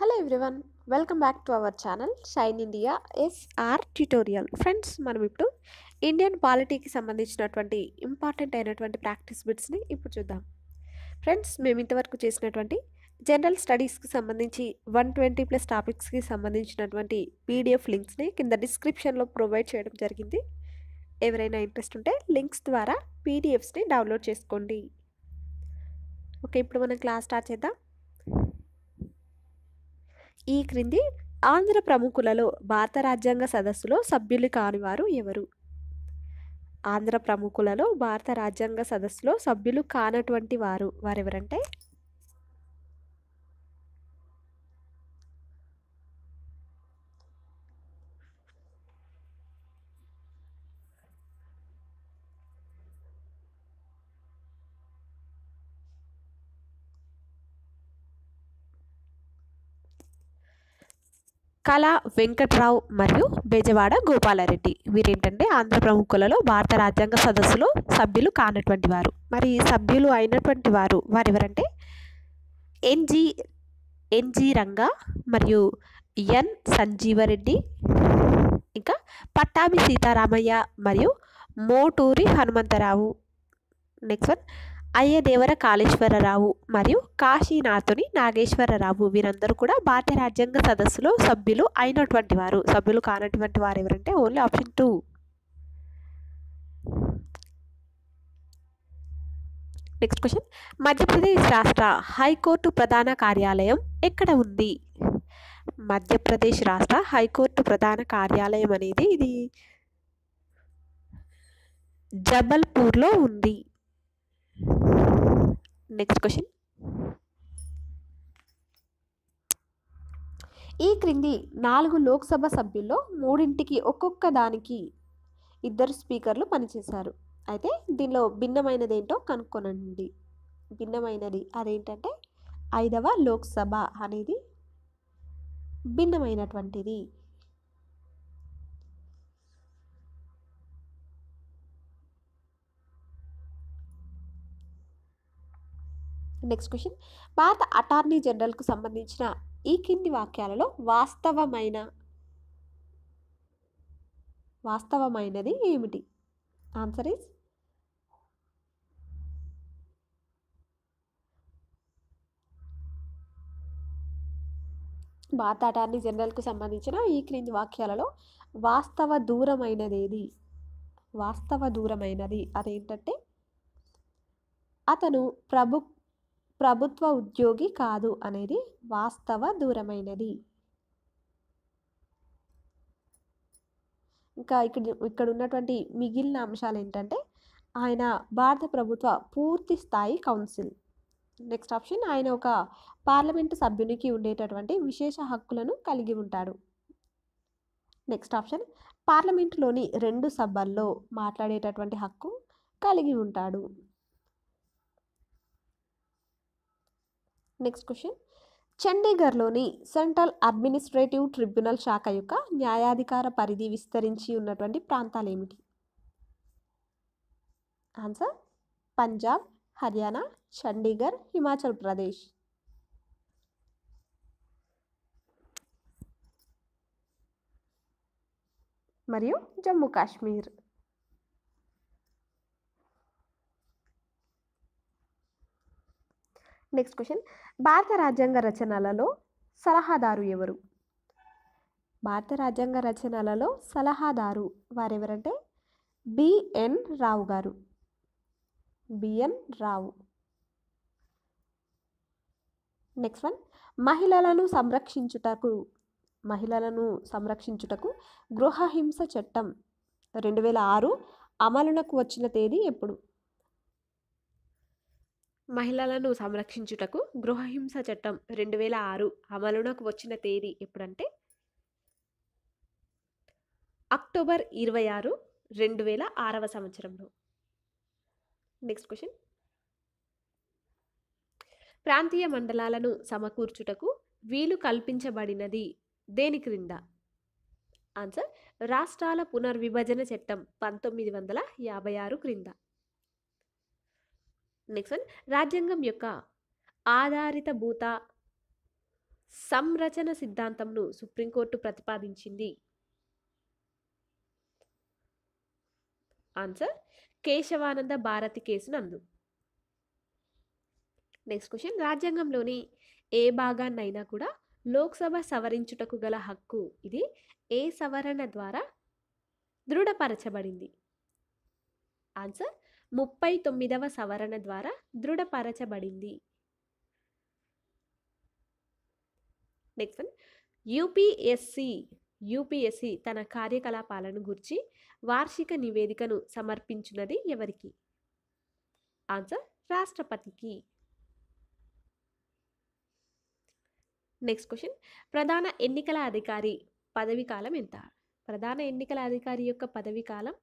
hello everyone welcome back to our channel Shine India SR tutorial friends మనం ఇప్పుడు Indian పాలిటీకి సంబంధించినటువంటి important అయినటువంటి practice బిట్స్ని ఇప్పుడు చూద్దాం ఫ్రెండ్స్ మేము ఇంతవరకు చేసినటువంటి జనరల్ స్టడీస్కి సంబంధించి వన్ ట్వంటీ ప్లస్ టాపిక్స్కి సంబంధించినటువంటి పీడిఎఫ్ లింక్స్ని కింద డిస్క్రిప్షన్లో ప్రొవైడ్ చేయడం జరిగింది ఎవరైనా ఇంట్రెస్ట్ ఉంటే లింక్స్ ద్వారా పీడిఎఫ్స్ని డౌన్లోడ్ చేసుకోండి ఓకే ఇప్పుడు మనం క్లాస్ స్టార్ట్ చేద్దాం ఈ క్రింది ఆంధ్ర ప్రముఖులలో భారత రాజ్యాంగ సదస్సులో సభ్యులు కానివారు ఎవరు ఆంధ్ర ప్రముఖులలో భారత రాజ్యాంగ సదస్సులో సభ్యులు కానటువంటి వారు వారెవరంటే కళా వెంకట్రావు మరియు బెజవాడ గోపాలరెడ్డి వీరేంటంటే ఆంధ్ర ప్రముఖులలో భారత రాజ్యాంగ సదస్సులో సభ్యులు కానటువంటి వారు మరి సభ్యులు అయినటువంటి వారు వారెవరంటే ఎన్జి ఎన్జి రంగా మరియు ఎన్ సంజీవరెడ్డి ఇంకా పట్టాభి సీతారామయ్య మరియు మోటూరి హనుమంతరావు నెక్స్ట్ వన్ అయ్యదేవర కాళేశ్వరరావు మరియు కాశీనాథుని నాగేశ్వరరావు వీరందరూ కూడా భారత రాజ్యాంగ సదస్సులో సభ్యులు అయినటువంటి వారు సభ్యులు కానటువంటి వారు ఎవరంటే only option two next question Madhya Pradesh రాష్ట్ర హైకోర్టు ప్రధాన కార్యాలయం ఎక్కడ ఉంది మధ్యప్రదేశ్ రాష్ట్ర హైకోర్టు ప్రధాన కార్యాలయం అనేది ఇది జబల్పూర్లో ఉంది నెక్స్ట్ క్వశ్చన్ ఈ క్రింది నాలుగు లోక్సభ సభ్యుల్లో మూడింటికి ఒక్కొక్క దానికి ఇద్దరు స్పీకర్లు పనిచేశారు అయితే దీనిలో భిన్నమైనది ఏంటో కనుక్కొనండి భిన్నమైనది అదేంటంటే ఐదవ లోక్సభ అనేది భిన్నమైనటువంటిది నెక్స్ట్ క్వశ్చన్ భారత అటార్నీ జనరల్కు సంబంధించిన ఈ కింది వాక్యాలలో వాస్తవమైన వాస్తవమైనది ఏమిటి ఆన్సర్ ఈజ్ భారత అటార్నీ జనరల్కు సంబంధించిన ఈ క్రింది వాక్యాలలో వాస్తవ దూరమైనదేది వాస్తవ దూరమైనది అదేంటంటే అతను ప్రభు ప్రభుత్వ ఉద్యోగి కాదు అనేది వాస్తవ దూరమైనది ఇంకా ఇక్కడ ఇక్కడ ఉన్నటువంటి మిగిలిన అంశాలు ఏంటంటే ఆయన భారత ప్రభుత్వ పూర్తి స్థాయి కౌన్సిల్ నెక్స్ట్ ఆప్షన్ ఆయన ఒక పార్లమెంటు సభ్యునికి ఉండేటటువంటి విశేష హక్కులను కలిగి ఉంటాడు నెక్స్ట్ ఆప్షన్ పార్లమెంటులోని రెండు సభల్లో మాట్లాడేటటువంటి హక్కు కలిగి ఉంటాడు నెక్స్ట్ క్వశ్చన్ చండీగఢ్లోని సెంట్రల్ అడ్మినిస్ట్రేటివ్ ట్రిబ్యునల్ శాఖ యొక్క న్యాయాధికార పరిధి విస్తరించి ఉన్నటువంటి ప్రాంతాలు ఏమిటి ఆన్సర్ పంజాబ్ హర్యానా చండీగఢ్ హిమాచల్ ప్రదేశ్ మరియు జమ్మూ కాశ్మీర్ నెక్స్ట్ క్వశ్చన్ భారత రాజ్యాంగ రచనలలో సలహాదారు ఎవరు భారత రాజ్యాంగ రచనలలో సలహాదారు వారెవరంటే బిఎన్ రావు గారు బిఎన్ రావు నెక్స్ట్ వన్ మహిళలను సంరక్షించుటకు మహిళలను సంరక్షించుటకు గృహహింస చట్టం రెండు వేల ఆరు అమలునకు వచ్చిన తేదీ ఎప్పుడు మహిళలను సంరక్షించుటకు గృహహింస చట్టం రెండు వేల ఆరు అమలులోకి వచ్చిన తేదీ ఎప్పుడంటే అక్టోబర్ ఇరవై ఆరు రెండు వేల ఆరవ సంవత్సరంలో నెక్స్ట్ క్వశ్చన్ ప్రాంతీయ మండలాలను సమకూర్చుటకు వీలు కల్పించబడినది దేని క్రింద ఆన్సర్ రాష్ట్రాల పునర్విభజన చట్టం పంతొమ్మిది వందల యాభై ఆరు క్రింద నెక్స్ట్ వన్ రాజ్యాంగం యొక్క ఆధారిత భూత సంరచన సిద్ధాంతంను సుప్రీంకోర్టు ప్రతిపాదించింది ఆన్సర్ కేశవానంద భారతి కేసు నందు నెక్స్ట్ క్వశ్చన్ రాజ్యాంగంలోని ఏ భాగాన్నైనా కూడా లోక్సభ సవరించుటకు గల హక్కు ఇది ఏ సవరణ ద్వారా దృఢపరచబడింది ఆన్సర్ ముప్పై తొమ్మిదవ సవరణ ద్వారా దృఢపరచబడింది నెక్స్ట్ వన్ యూపీఎస్సి యూపీఎస్సి తన కార్యకలాపాలను గురించి వార్షిక నివేదికను సమర్పించినది ఎవరికి ఆన్సర్ రాష్ట్రపతికి నెక్స్ట్ క్వశ్చన్ ప్రధాన ఎన్నికల అధికారి పదవి కాలం ఎంత ప్రధాన ఎన్నికల అధికారి యొక్క పదవి కాలం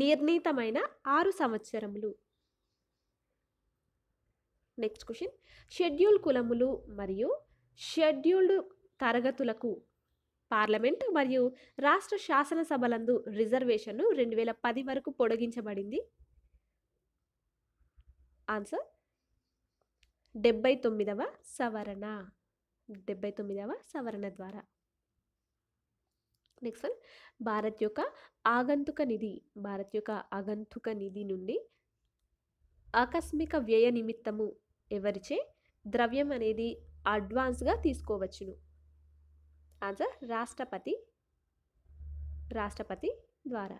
నిర్ణీతమైన ఆరు సంవత్సరములు నెక్స్ట్ క్వశ్చన్ షెడ్యూల్ కులములు మరియు షెడ్యూల్డ్ తరగతులకు పార్లమెంట్ మరియు రాష్ట్ర శాసనసభలందు రిజర్వేషన్ను రెండు వేల పది వరకు పొడిగించబడింది ఆన్సర్ డెబ్బై తొమ్మిదవ సవరణ డెబ్బై తొమ్మిదవ సవరణ ద్వారా నెక్స్ట్ వన్ భారత్ యొక్క ఆగంతుక నిధి భారత్ యొక్క ఆగంతుక నిధి నుండి ఆకస్మిక వ్యయ నిమిత్తము ఎవరిచే ద్రవ్యం అనేది అడ్వాన్స్గా తీసుకోవచ్చును ఆన్సర్ రాష్ట్రపతి రాష్ట్రపతి ద్వారా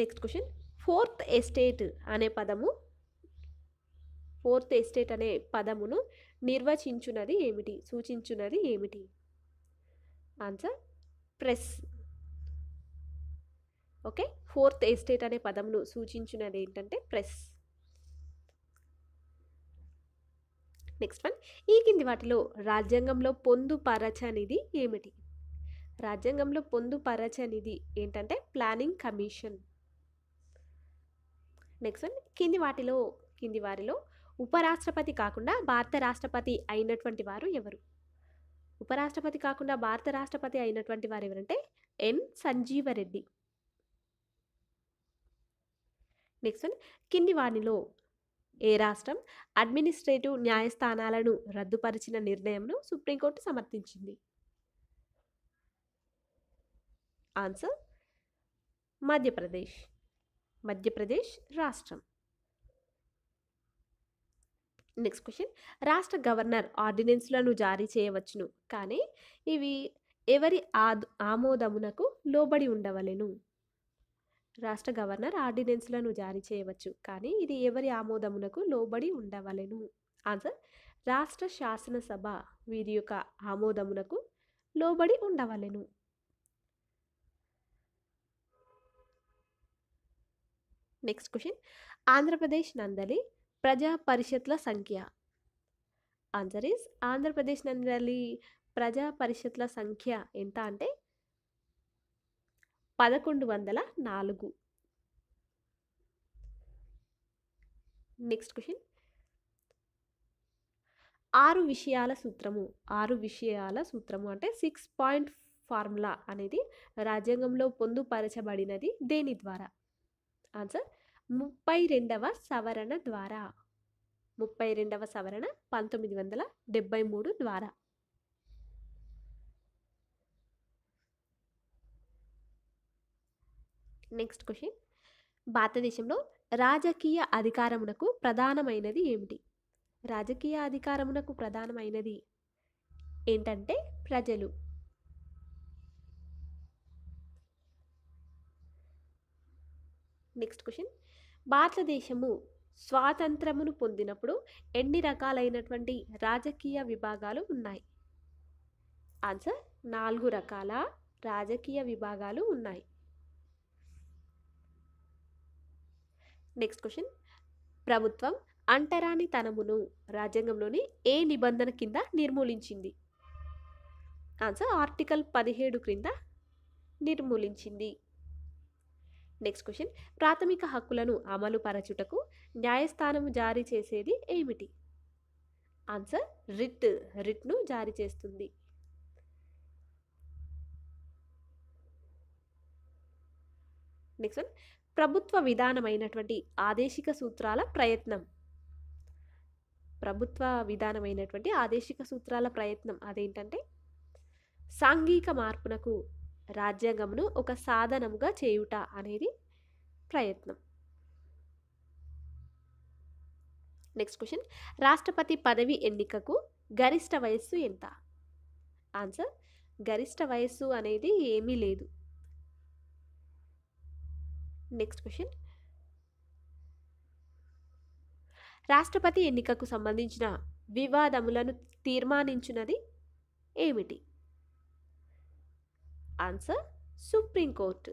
నెక్స్ట్ క్వశ్చన్ ఫోర్త్ ఎస్టేట్ అనే పదము ఫోర్త్ ఎస్టేట్ అనే పదమును నిర్వచించున్నది ఏమిటి సూచించున్నది ఏమిటి answer press okay fourth estate అనే పదమును సూచించినది ఏంటంటే ప్రెస్ నెక్స్ట్ వన్ ఈ కింది వాటిలో రాజ్యాంగంలో పొందుపరచనిది ఏమిటి రాజ్యాంగంలో పొందుపరచనిది ఏంటంటే ప్లానింగ్ కమిషన్ నెక్స్ట్ వన్ కింది వాటిలో కింది వారిలో ఉపరాష్ట్రపతి కాకుండా భారత రాష్ట్రపతి అయినటువంటి వారు ఎవరు ఉపరాష్ట్రపతి కాకుండా భారత రాష్ట్రపతి అయినటువంటి వారు ఎవరంటే ఎన్ సంజీవరెడ్డి నెక్స్ట్ వన్ కింది వాణిలో ఏ రాష్ట్రం అడ్మినిస్ట్రేటివ్ న్యాయస్థానాలను రద్దుపరిచిన నిర్ణయంను సుప్రీంకోర్టు సమర్థించింది ఆన్సర్ మధ్యప్రదేశ్ మధ్యప్రదేశ్ రాష్ట్రం నెక్స్ట్ క్వశ్చన్ రాష్ట్ర గవర్నర్ ఆర్డినెన్స్లను జారీ చేయవచ్చును కానీ ఇవి ఎవరి ఆద్ ఆమోదమునకు లోబడి ఉండవలెను రాష్ట్ర గవర్నర్ ఆర్డినెన్స్లను జారీ చేయవచ్చు కానీ ఇది ఎవరి ఆమోదమునకు లోబడి ఉండవలెను ఆన్సర్ రాష్ట్ర శాసనసభ వీరి యొక్క ఆమోదమునకు లోబడి ఉండవలెను నెక్స్ట్ క్వశ్చన్ ఆంధ్రప్రదేశ్ నందలి ప్రజా పరిషత్ల సంఖ్య ఆన్సర్ ఈస్ ఆంధ్రప్రదేశ్ నందలి ప్రజా పరిషత్ల సంఖ్య ఎంత అంటే పదకొండు వందల నాలుగు నెక్స్ట్ క్వశ్చన్ ఆరు విషయాల సూత్రము ఆరు విషయాల సూత్రము అంటే సిక్స్ పాయింట్ ఫార్ములా అనేది రాజ్యాంగంలో పొందుపరచబడినది దేని ద్వారా ఆన్సర్ ముప్పై రెండవ సవరణ ద్వారా ముప్పై రెండవ సవరణ పంతొమ్మిది వందల డెబ్బై మూడు ద్వారా నెక్స్ట్ క్వశ్చన్ భారతదేశంలో రాజకీయ అధికారమునకు ప్రధానమైనది ఏమిటి రాజకీయ అధికారమునకు ప్రధానమైనది ఏంటంటే ప్రజలు నెక్స్ట్ క్వశ్చన్ భారతదేశము స్వాతంత్రమును పొందినప్పుడు ఎన్ని రకాలైనటువంటి రాజకీయ విభాగాలు ఉన్నాయి ఆన్సర్ నాలుగు రకాల రాజకీయ విభాగాలు ఉన్నాయి నెక్స్ట్ క్వశ్చన్ ప్రభుత్వం అంటరాని తనమును రాజ్యాంగంలోని ఏ నిబంధన కింద నిర్మూలించింది ఆన్సర్ ఆర్టికల్ పదిహేడు క్రింద నిర్మూలించింది నెక్స్ట్ క్వశ్చన్ ప్రాథమిక హక్కులను అమలు పరచుటకు న్యాయస్థానం జారీ చేసేది ఏమిటి ఆన్సర్ రిట్ రిట్ను జారీ చేస్తుంది నెక్స్ట్ వన్ ప్రభుత్వ విధానమైనటువంటి ఆదేశిక సూత్రాల ప్రయత్నం ప్రభుత్వ విధానమైనటువంటి ఆదేశిక సూత్రాల ప్రయత్నం అదేంటంటే సాంఘిక మార్పునకు రాజ్యాంగమును ఒక సాధనముగా చేయుట అనేది ప్రయత్నం నెక్స్ట్ క్వశ్చన్ రాష్ట్రపతి పదవి ఎన్నికకు గరిష్ట వయస్సు ఎంత ఆన్సర్ గరిష్ట వయస్సు అనేది ఏమీ లేదు నెక్స్ట్ క్వశ్చన్ రాష్ట్రపతి ఎన్నికకు సంబంధించిన వివాదములను తీర్మానించినది ఏమిటి ఆన్సర్ సుప్రీంకోర్టు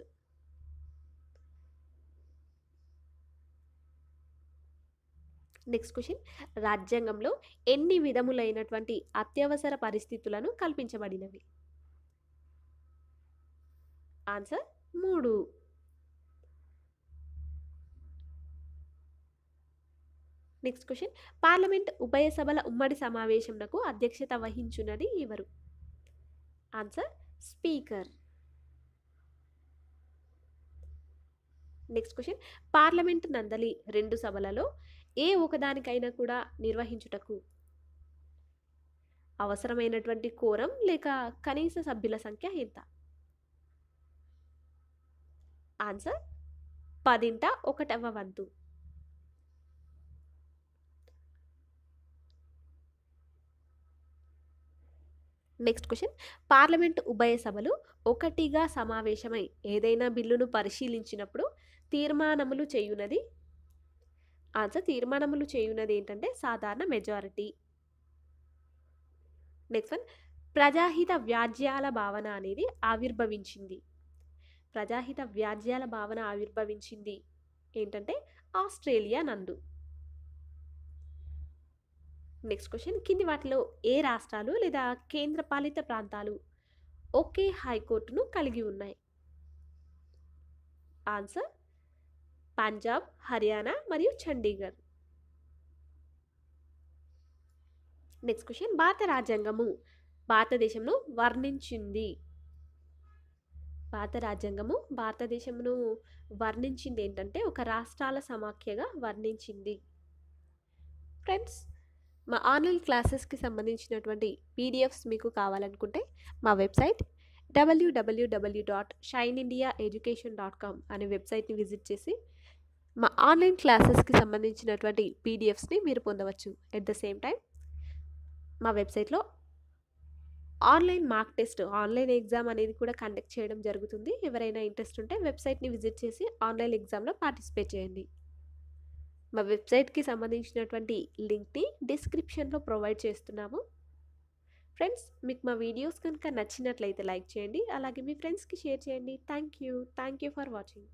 నెక్స్ట్ క్వశ్చన్ రాజ్యాంగంలో ఎన్ని విధములైనటువంటి అత్యవసర పరిస్థితులను కల్పించబడినవి ఆన్సర్ మూడు నెక్స్ట్ క్వశ్చన్ పార్లమెంట్ ఉభయ సభల ఉమ్మడి సమావేశంకు అధ్యక్షత వహించున్నది ఎవరు answer speaker next question parliament నందలి రెండు సభలలో ఏ ఒకదానికైనా కూడా నిర్వహించుటకు అవసరమైనటువంటి కోరం లేక కనీస సభ్యుల సంఖ్య ఎంత ఆన్సర్ పదింట ఒకటవ వంతు నెక్స్ట్ క్వశ్చన్ పార్లమెంట్ ఉభయ సభలు ఒకటిగా సమావేశమై ఏదైనా బిల్లును పరిశీలించినప్పుడు తీర్మానములు చేయునది ఆన్సర్ తీర్మానములు చేయునది ఏంటంటే సాధారణ మెజారిటీ నెక్స్ట్ వన్ ప్రజాహిత వ్యాజ్యాల భావన అనేది ఆవిర్భవించింది ప్రజాహిత వ్యాజ్యాల భావన ఆవిర్భవించింది ఏంటంటే ఆస్ట్రేలియా నందు నెక్స్ట్ క్వశ్చన్ కింది వాటిలో ఏ రాష్ట్రాలు లేదా కేంద్ర పాలిత ప్రాంతాలు ఒకే హైకోర్టును కలిగి ఉన్నాయి ఆన్సర్ పంజాబ్ హర్యానా మరియు చండీగఢ్ నెక్స్ట్ క్వశ్చన్ భారత రాజ్యాంగము భారతదేశంను వర్ణించింది భారత రాజ్యాంగము భారతదేశమును వర్ణించింది ఏంటంటే ఒక రాష్ట్రాల సమాఖ్యగా వర్ణించింది ఫ్రెండ్స్ మా ఆన్లైన్ క్లాసెస్కి సంబంధించినటువంటి పీడిఎఫ్స్ మీకు కావాలనుకుంటే మా వెబ్సైట్ డబ్ల్యూడబ్ల్యూడబ్ల్యూ dot Shine India education dot com అనే వెబ్సైట్ని విజిట్ చేసి మా ఆన్లైన్ క్లాసెస్కి సంబంధించినటువంటి పీడిఎఫ్స్ని మీరు పొందవచ్చు ఎట్ ద సేమ్ టైం మా వెబ్సైట్లో online mock test online exam అనేది కూడా కండక్ట్ చేయడం జరుగుతుంది ఎవరైనా ఇంట్రెస్ట్ ఉంటే వెబ్సైట్ని విజిట్ చేసి ఆన్లైన్ ఎగ్జామ్లో పార్టిసిపేట్ చేయండి మా వెబ్సైట్కి సంబంధించినటువంటి లింక్ని డిస్క్రిప్షన్లో ప్రొవైడ్ చేస్తున్నాము ఫ్రెండ్స్ మీకు మా వీడియోస్ కనుక నచ్చినట్లయితే లైక్ చేయండి అలాగే మీ ఫ్రెండ్స్కి షేర్ చేయండి thank you thank you for watching